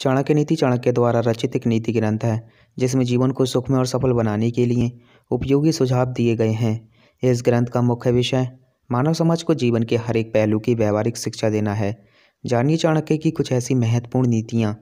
चाणक्य नीति चाणक्य द्वारा रचित एक नीति ग्रंथ है जिसमें जीवन को सुखमय और सफल बनाने के लिए उपयोगी सुझाव दिए गए हैं इस ग्रंथ का मुख्य विषय मानव समाज को जीवन के हर एक पहलू की व्यवहारिक शिक्षा देना है जानिए चाणक्य की कुछ ऐसी महत्वपूर्ण नीतियाँ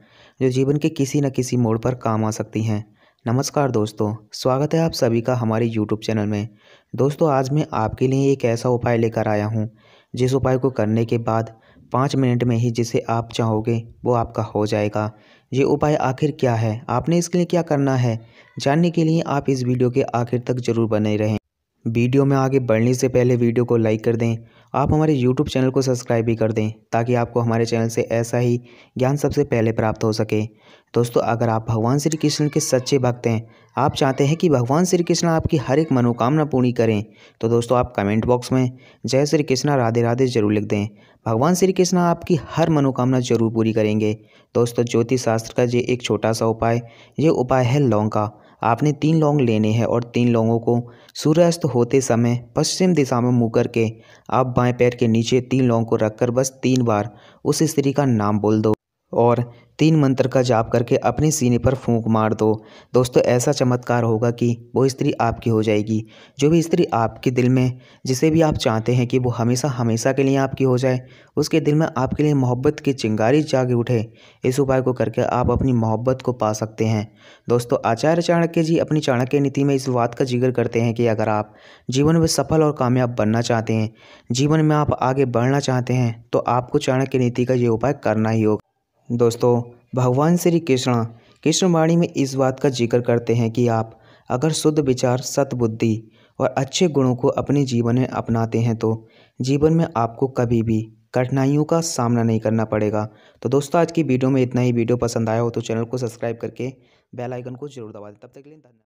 जो जीवन के किसी न किसी मोड़ पर काम आ सकती हैं नमस्कार दोस्तों स्वागत है आप सभी का हमारे यूट्यूब चैनल में दोस्तों आज मैं आपके लिए एक ऐसा उपाय लेकर आया हूँ जिस उपाय को करने के बाद पाँच मिनट में ही जिसे आप चाहोगे वो आपका हो जाएगा ये उपाय आखिर क्या है आपने इसके लिए क्या करना है जानने के लिए आप इस वीडियो के आखिर तक ज़रूर बने रहें वीडियो में आगे बढ़ने से पहले वीडियो को लाइक कर दें आप हमारे यूट्यूब चैनल को सब्सक्राइब भी कर दें ताकि आपको हमारे चैनल से ऐसा ही ज्ञान सबसे पहले प्राप्त हो सके दोस्तों अगर आप भगवान श्री कृष्ण के सच्चे भक्त हैं आप चाहते हैं कि भगवान श्री कृष्ण आपकी हर एक मनोकामना पूरी करें तो दोस्तों आप कमेंट बॉक्स में जय श्री कृष्णा राधे राधे जरूर लिख दें भगवान श्री कृष्णा आपकी हर मनोकामना जरूर पूरी करेंगे दोस्तों ज्योतिष शास्त्र का ये एक छोटा सा उपाय ये उपाय है लौंग का आपने तीन लौंग लेने हैं और तीन लौंगों को सूर्यास्त होते समय पश्चिम दिशा में मुँह करके आप बाएं पैर के नीचे तीन लौंग को रखकर बस तीन बार उस स्त्री का नाम बोल दो और तीन मंत्र का जाप करके अपने सीने पर फूंक मार दो दोस्तों ऐसा चमत्कार होगा कि वो स्त्री आपकी हो जाएगी जो भी स्त्री आपके दिल में जिसे भी आप चाहते हैं कि वो हमेशा हमेशा के लिए आपकी हो जाए उसके दिल में आपके लिए मोहब्बत की चिंगारी जाग उठे इस उपाय को करके आप अपनी मोहब्बत को पा सकते हैं दोस्तों आचार्य चाणक्य जी अपनी चाणक्य नीति में इस बात का जिक्र करते हैं कि अगर आप जीवन में सफल और कामयाब बनना चाहते हैं जीवन में आप आगे बढ़ना चाहते हैं तो आपको चाणक्य नीति का ये उपाय करना ही होगा दोस्तों भगवान श्री कृष्ण कृष्णवाणी में इस बात का जिक्र करते हैं कि आप अगर शुद्ध विचार सतबुद्धि और अच्छे गुणों को अपने जीवन में अपनाते हैं तो जीवन में आपको कभी भी कठिनाइयों का सामना नहीं करना पड़ेगा तो दोस्तों आज की वीडियो में इतना ही वीडियो पसंद आया हो तो चैनल को सब्सक्राइब करके बेल आइकन को जरूर दबा दें तब तक के लिए धन्यवाद